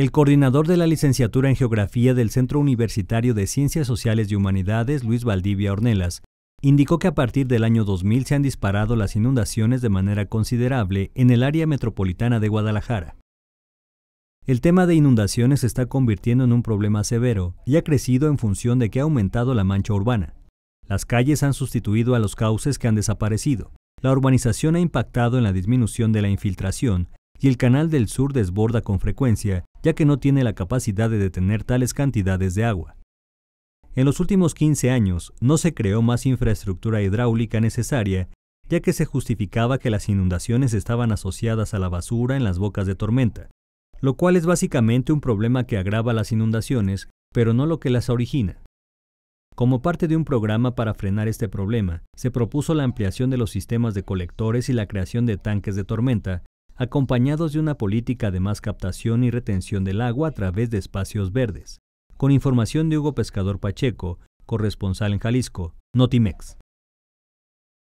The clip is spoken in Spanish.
El coordinador de la licenciatura en Geografía del Centro Universitario de Ciencias Sociales y Humanidades, Luis Valdivia Ornelas, indicó que a partir del año 2000 se han disparado las inundaciones de manera considerable en el área metropolitana de Guadalajara. El tema de inundaciones se está convirtiendo en un problema severo y ha crecido en función de que ha aumentado la mancha urbana. Las calles han sustituido a los cauces que han desaparecido. La urbanización ha impactado en la disminución de la infiltración y el canal del sur desborda con frecuencia, ya que no tiene la capacidad de detener tales cantidades de agua. En los últimos 15 años no se creó más infraestructura hidráulica necesaria, ya que se justificaba que las inundaciones estaban asociadas a la basura en las bocas de tormenta, lo cual es básicamente un problema que agrava las inundaciones, pero no lo que las origina. Como parte de un programa para frenar este problema, se propuso la ampliación de los sistemas de colectores y la creación de tanques de tormenta, acompañados de una política de más captación y retención del agua a través de espacios verdes. Con información de Hugo Pescador Pacheco, corresponsal en Jalisco, Notimex.